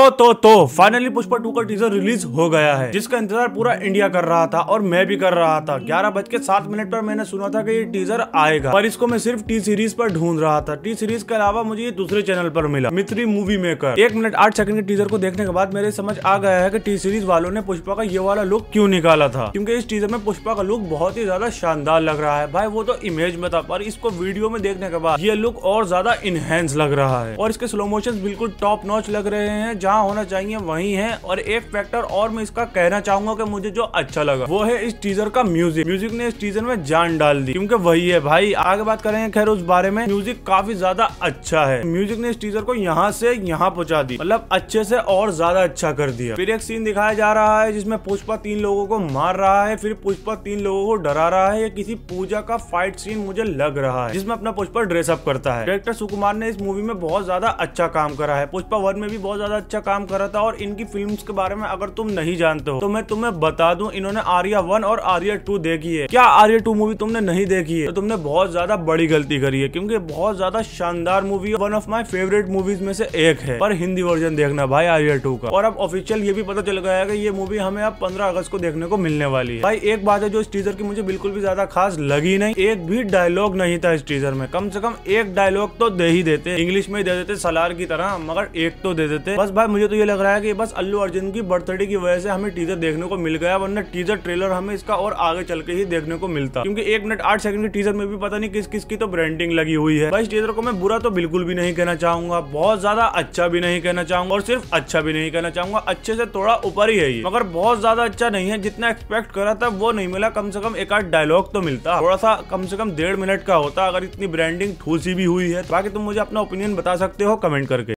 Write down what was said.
तो तो तो फाइनली पुष्पा टू का टीजर रिलीज हो गया है जिसका इंतजार पूरा इंडिया कर रहा था और मैं भी कर रहा था ग्यारह बज के सात मिनट पर मैंने सुना था कि ये टीजर आएगा पर इसको मैं सिर्फ टी सीरीज पर ढूंढ रहा था टी सीरीज के अलावा मुझे ये दूसरे चैनल पर मिला मित्री मूवी मेकर एक मिनट आठ सेकंड के टीजर को देखने के बाद मेरे समझ आ गया है की टी सीरीज वालों ने पुष्पा का ये वाला लुक क्यूँ निकाला था क्यूँकी इस टीजर में पुष्पा का लुक बहुत ही ज्यादा शानदार लग रहा है भाई वो तो इमेज में था पर इसको वीडियो में देखने के बाद ये लुक और ज्यादा इनहेंस लग रहा है और इसके स्लो मोशन बिल्कुल टॉप नॉच लग रहे हैं जहाँ होना चाहिए वही है और एक फैक्टर और मैं इसका कहना चाहूंगा कि मुझे जो अच्छा लगा वो है इस टीजर का म्यूजिक म्यूजिक ने इस टीजर में जान डाल दी क्योंकि वही है भाई आगे बात करेंगे खैर उस बारे में म्यूजिक काफी ज्यादा अच्छा है म्यूजिक ने इस टीजर को यहाँ से यहाँ पहुंचा दी मतलब अच्छे से और ज्यादा अच्छा कर दिया फिर एक सीन दिखाया जा रहा है जिसमें पुष्पा तीन लोगों को मार रहा है फिर पुष्पा तीन लोगों को डरा रहा है ये किसी पूजा का फाइट सीन मुझे लग रहा है जिसमें अपना पुष्पा ड्रेसअप करता है डायरेक्टर सुकुमार ने इस मूवी में बहुत ज्यादा अच्छा काम करा है पुष्पा वन में भी बहुत ज्यादा अच्छा अच्छा काम कर रहा था और इनकी फिल्म के बारे में अगर तुम नहीं जानते हो तो मैं तुम्हें बता दू इन्होंने आर्या वन और आर्या टू देखी है क्या आर्या टू मूवी तुमने नहीं देखी है तो तुमने बहुत ज्यादा बड़ी गलती करी है क्योंकि बहुत ज्यादा शानदार movie one of my favourite movies में से एक है पर हिंदी वर्जन देखना भाई आर्या टू का और अब ऑफिशियल ये भी पता चल गया है कि ये मूवी हमें अब पंद्रह अगस्त को देखने को मिलने वाली है भाई एक बात है जो इस टीजर की मुझे बिल्कुल भी ज्यादा खास लगी नहीं एक भी डायलॉग नहीं था इस टीजर में कम से कम एक डायलॉग तो दे ही देते इंग्लिश में दे देते सलार की तरह मगर एक तो दे देते बस भाई मुझे तो ये लग रहा है कि बस अल्लू अर्जुन की बर्थडे की वजह से हमें टीजर देखने को मिल गया वरना टीजर ट्रेलर हमें इसका और आगे चल के ही देखने को मिलता क्योंकि एक मिनट आठ सेकंड के टीजर में भी पता नहीं किस किस की तो ब्रांडिंग लगी हुई है भाई टीजर को मैं बुरा तो बिल्कुल भी नहीं कहना चाहूंगा बहुत ज्यादा अच्छा भी नहीं कहना चाहूंगा और सिर्फ अच्छा भी नहीं कहना चाहूंगा अच्छे से थोड़ा ऊपर ही है ये मगर बहुत ज्यादा अच्छा नहीं है जितना एक्सपेक्ट करा था वो नहीं मिला कम से कम एक आध डायलॉग तो मिलता थोड़ा सा कम से कम डेढ़ मिनट का होता अगर इतनी ब्रांडिंग ठूसी भी हुई है बाकी तुम मुझे अपना ओपिनियन बता सकते हो कमेंट करके